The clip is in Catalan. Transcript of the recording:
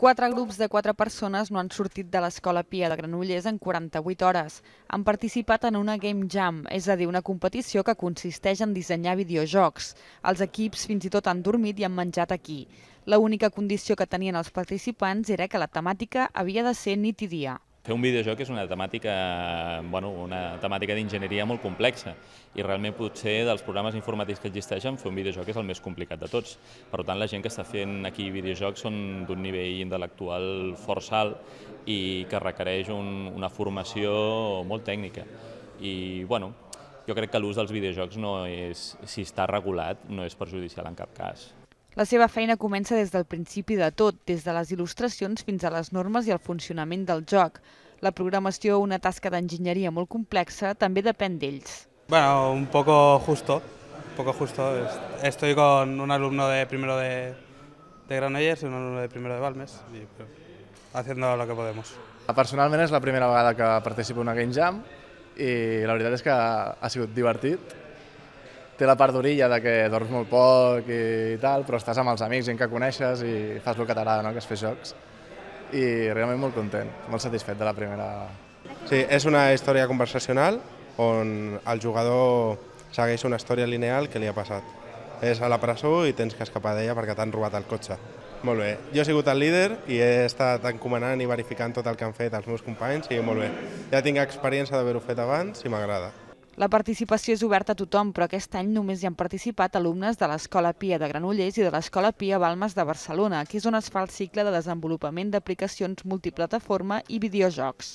Quatre grups de quatre persones no han sortit de l'Escola Pia de Granollers en 48 hores. Han participat en una Game Jam, és a dir, una competició que consisteix en dissenyar videojocs. Els equips fins i tot han dormit i han menjat aquí. L'única condició que tenien els participants era que la temàtica havia de ser nit i dia. Fer un videojoc és una temàtica, bueno, una temàtica d'enginyeria molt complexa i realment potser dels programes informàtics que existeixen fer un videojoc és el més complicat de tots. Per tant, la gent que està fent aquí videojocs són d'un nivell intel·lectual força alt i que requereix un, una formació molt tècnica. I, bueno, jo crec que l'ús dels videojocs no és, si està regulat, no és perjudicial en cap cas. La seva feina comença des del principi de tot, des de les il·lustracions fins a les normes i el funcionament del joc. La programació, una tasca d'enginyeria molt complexa, també depèn d'ells. Bueno, un poco justo, un poco justo. Estoy con un alumno de primero de, de Granollers y un alumno de primero de Balmes, y, pero, haciendo lo que podemos. Personalment és la primera vegada que participo en una Game Jam i la veritat és que ha sigut divertit, té la part d'orilla de que dorms molt poc i tal, però estàs amb els amics, gent que coneixes i fas el que t'agrada, no? que és fer jocs. I realment molt content, molt satisfet de la primera... Sí, és una història conversacional on el jugador segueix una història lineal que li ha passat. És a la presó i tens que escapar d'ella perquè t'han robat el cotxe. Molt bé. Jo he sigut el líder i he estat encomanant i verificant tot el que han fet els meus companys i molt bé. Ja tinc experiència d'haver-ho fet abans i m'agrada. La participació és oberta a tothom, però aquest any només hi han participat alumnes de l'Escola Pia de Granollers i de l'Escola Pia Balmes de Barcelona, que és on es fa el cicle de desenvolupament d'aplicacions multiplataforma i videojocs.